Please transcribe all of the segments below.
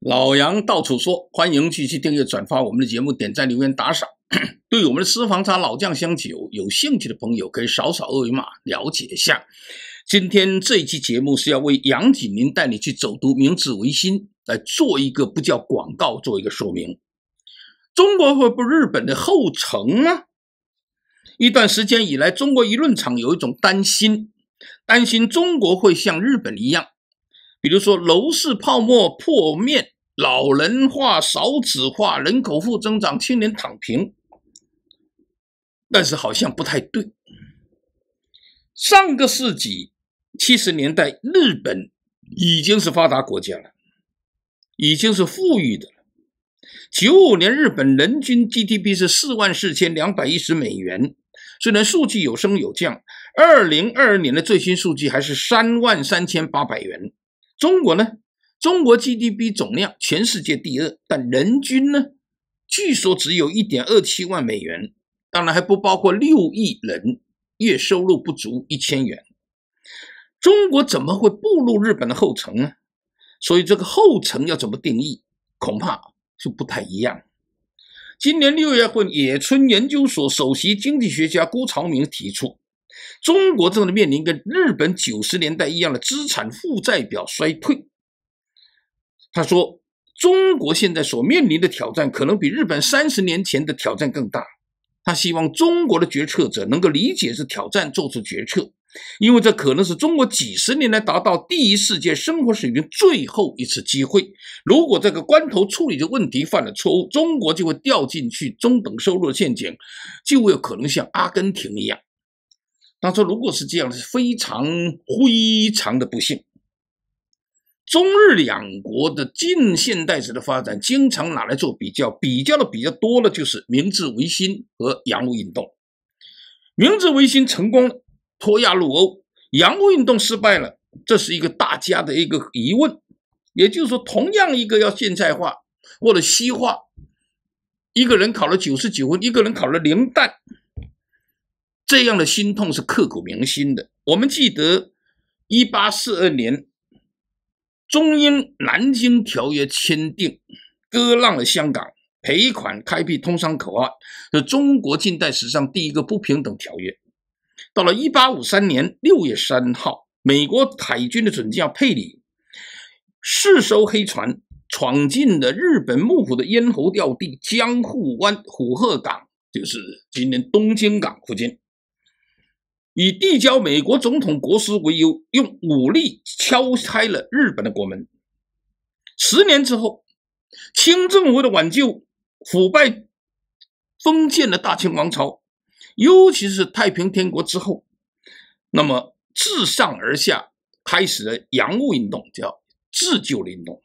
老杨到处说，欢迎继续订阅、转发我们的节目，点赞、留言、打赏。对我们的私房茶、老酱香酒有兴趣的朋友，可以扫扫二维码了解一下。今天这一期节目是要为杨锦麟带你去走读明治维新，来做一个不叫广告，做一个说明。中国会不日本的后尘吗？一段时间以来，中国舆论场有一种担心，担心中国会像日本一样。比如说，楼市泡沫破灭，老龄化、少子化、人口负增长、青年躺平，但是好像不太对。上个世纪七十年代，日本已经是发达国家了，已经是富裕的了。九五年，日本人均 GDP 是四万四千两百一十美元，虽然数据有升有降，二零二二年的最新数据还是三万三千八百元。中国呢？中国 GDP 总量全世界第二，但人均呢？据说只有一点二七万美元，当然还不包括六亿人月收入不足一千元。中国怎么会步入日本的后尘呢？所以这个后尘要怎么定义，恐怕就不太一样。今年六月份，野村研究所首席经济学家辜朝明提出。中国正在面临跟日本九十年代一样的资产负债表衰退。他说，中国现在所面临的挑战可能比日本三十年前的挑战更大。他希望中国的决策者能够理解这挑战，做出决策，因为这可能是中国几十年来达到第一世界生活水平最后一次机会。如果这个关头处理的问题犯了错误，中国就会掉进去中等收入的陷阱，就有可能像阿根廷一样。他说：“如果是这样，是非常非常的不幸。中日两国的近现代史的发展，经常拿来做比较，比较的比较多的，就是明治维新和洋务运动。明治维新成功了，脱亚入欧；洋务运动失败了，这是一个大家的一个疑问。也就是说，同样一个要现代化或者西化，一个人考了九十九分，一个人考了零蛋。”这样的心痛是刻骨铭心的。我们记得，一八四二年，中英《南京条约》签订，割让了香港，赔款，开辟通商口岸，是中国近代史上第一个不平等条约。到了一八五三年六月三号，美国海军的准将佩里，四艘黑船闯进了日本幕府的咽喉要地江户湾虎鹤港，就是今天东京港附近。以递交美国总统国书为由，用武力敲开了日本的国门。十年之后，清政府为了挽救腐败、封建的大清王朝，尤其是太平天国之后，那么自上而下开始了洋务运动，叫自救运动。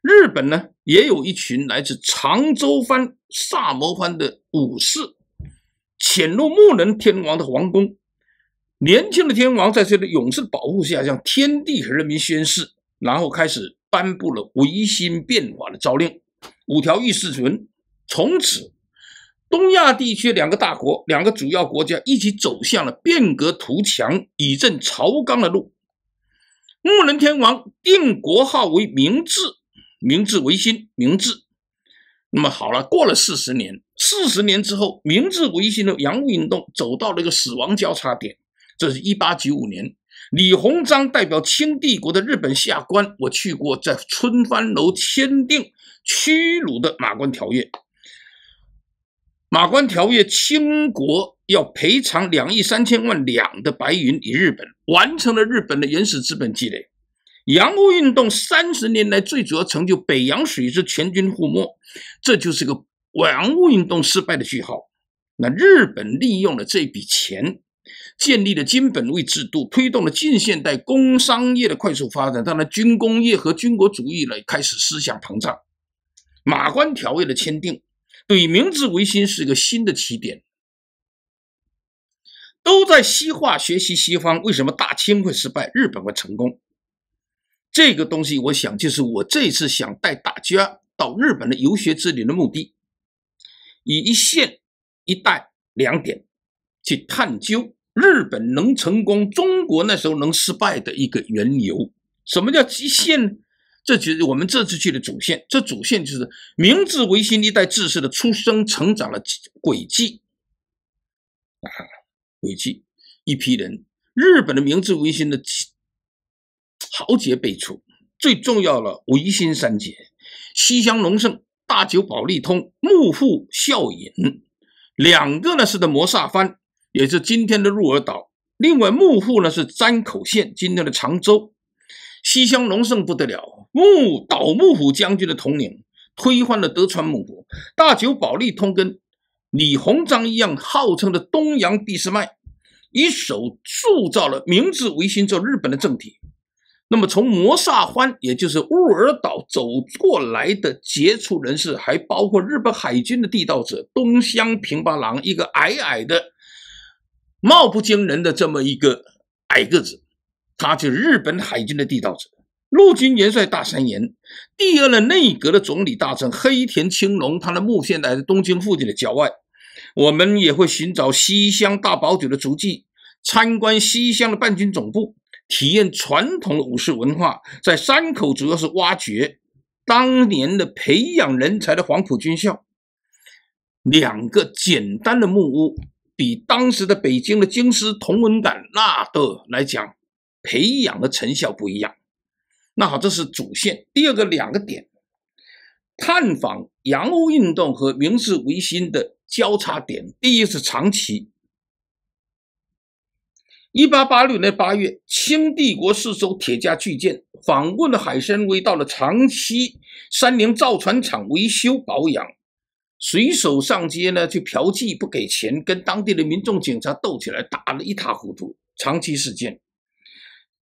日本呢，也有一群来自长州藩、萨摩藩的武士，潜入幕能天王的皇宫。年轻的天王在这位勇士的保护下，向天地和人民宣誓，然后开始颁布了维新变法的诏令《五条御誓文》。从此，东亚地区两个大国、两个主要国家一起走向了变革图强、以正朝纲的路。穆仁天王定国号为明治，明治维新，明治。那么好了，过了四十年，四十年之后，明治维新的洋务运动走到了一个死亡交叉点。这是一八九五年，李鸿章代表清帝国的日本下官，我去过，在春帆楼签订屈辱的《马关条约》。《马关条约》，清国要赔偿两亿三千万两的白银给日本，完成了日本的原始资本积累。洋务运动三十年来最主要成就，北洋水师全军覆没，这就是个洋务运动失败的句号。那日本利用了这笔钱。建立了金本位制度，推动了近现代工商业的快速发展。当然，军工业和军国主义呢开始思想膨胀。马关条约的签订，对明治维新是一个新的起点。都在西化，学习西方。为什么大清会失败，日本会成功？这个东西，我想就是我这次想带大家到日本的游学之旅的目的，以一线一带两点去探究。日本能成功，中国那时候能失败的一个缘由，什么叫极限呢？这就是我们这次去的主线。这主线就是明治维新一代志士的出生成长了轨迹啊，轨迹一批人。日本的明治维新的豪杰辈出，最重要了维新三杰：西乡隆盛、大久保利通、幕府孝隐。两个呢是的摩萨番。也是今天的鹿儿岛。另外，幕府呢是山口县今天的常州，西乡隆盛不得了，幕岛幕府将军的统领，推翻了德川幕府，大久保利通跟李鸿章一样，号称的东洋俾斯麦，一手塑造了明治维新后日本的政体。那么，从摩萨欢也就是鹿儿岛走过来的杰出人士，还包括日本海军的缔造者东乡平八郎，一个矮矮的。貌不惊人的这么一个矮个子，他就是日本海军的缔造者，陆军元帅大山岩，第二任内阁的总理大臣黑田青龙，他的墓现在是东京附近的郊外。我们也会寻找西乡大宝久的足迹，参观西乡的伴军总部，体验传统的武士文化。在山口，主要是挖掘当年的培养人才的黄埔军校，两个简单的木屋。比当时的北京的京师同文馆那的来讲，培养的成效不一样。那好，这是主线。第二个两个点，探访洋务运动和明治维新的交叉点。第一是长崎，一八八六年八月，清帝国四艘铁甲巨舰访问了海参崴，到了长崎三菱造船厂维修保养。随手上街呢，去嫖妓不给钱，跟当地的民众警察斗起来，打的一塌糊涂。长崎事件，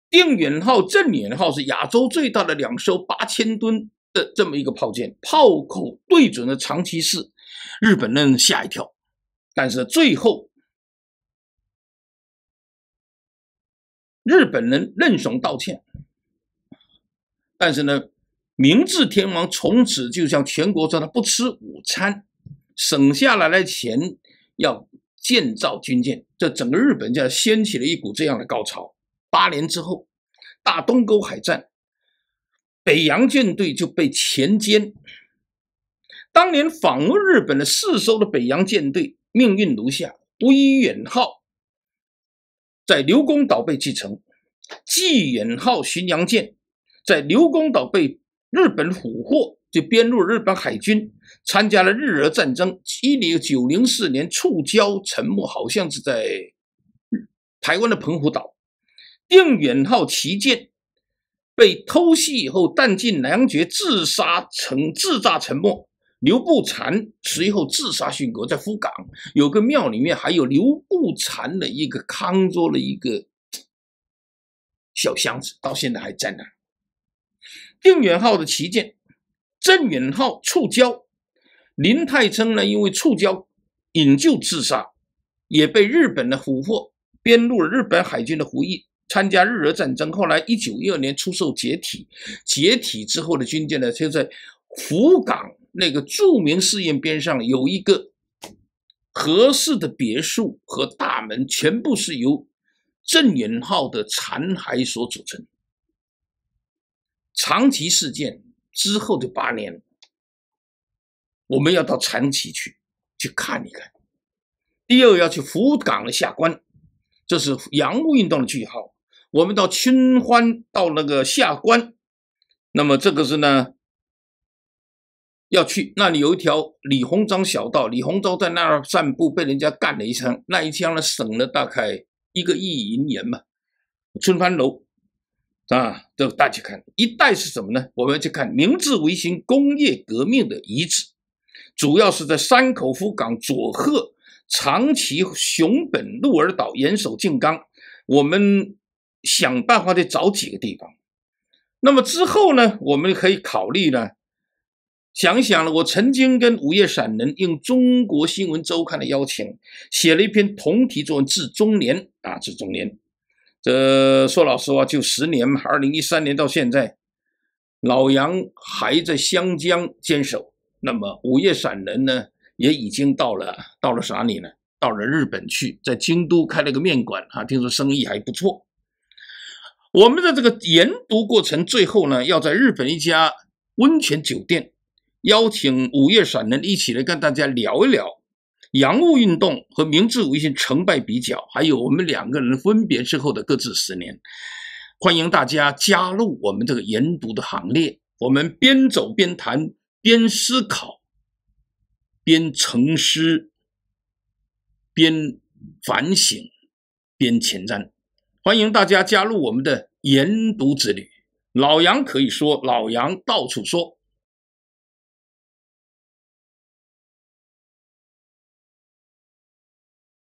定远号、镇远号是亚洲最大的两艘八千吨的这么一个炮舰，炮口对准了长崎市，日本人吓一跳。但是最后，日本人认怂道歉，但是呢。明治天皇从此就像全国说，他不吃午餐，省下来的钱要建造军舰。这整个日本就掀起了一股这样的高潮。八年之后，大东沟海战，北洋舰队就被全歼。当年访问日本的四艘的北洋舰队命运如下：威远号在刘公岛被击沉，济远号巡洋舰在刘公岛被。日本俘获就编入日本海军，参加了日俄战争。一零九零四年触礁沉没，好像是在台湾的澎湖岛。定远号旗舰被偷袭以后，弹尽粮绝，自杀沉自炸沉没。刘步蟾随后自杀殉国，在福冈有个庙里面，还有刘步蟾的一个康做了一个小箱子，到现在还在那。定远号的旗舰，镇远号触礁，林泰称呢因为触礁引咎自杀，也被日本呢俘获编入日本海军的服役，参加日俄战争。后来一九一二年出售解体，解体之后的军舰呢就在福冈那个著名试验边上有一个合适的别墅和大门，全部是由镇远号的残骸所组成。长崎事件之后的八年，我们要到长崎去去看一看。第二要去福冈的下关，这是洋务运动的句号。我们到清欢，到那个下关，那么这个是呢，要去那里有一条李鸿章小道，李鸿章在那儿散步，被人家干了一枪，那一枪呢，省了大概一个亿银元吧。春帆楼。啊，这大家看，一代是什么呢？我们去看明治维新工业革命的遗址，主要是在山口福港、佐贺、长崎、熊本、鹿儿岛、岩手、静冈。我们想办法得找几个地方。那么之后呢，我们可以考虑呢，想想呢，我曾经跟午夜闪人应《中国新闻周刊》的邀请，写了一篇同题作文《致中年》啊，《致中年》。这说老实话，就十年嘛，二零一三年到现在，老杨还在湘江坚守。那么，五夜闪人呢，也已经到了，到了啥里呢？到了日本去，在京都开了个面馆啊，听说生意还不错。我们的这个研读过程最后呢，要在日本一家温泉酒店邀请五夜闪人一起来跟大家聊一聊。洋务运动和明治维新成败比较，还有我们两个人分别之后的各自十年，欢迎大家加入我们这个研读的行列。我们边走边谈，边思考，边沉思，边反省，边前瞻。欢迎大家加入我们的研读之旅。老杨可以说，老杨到处说。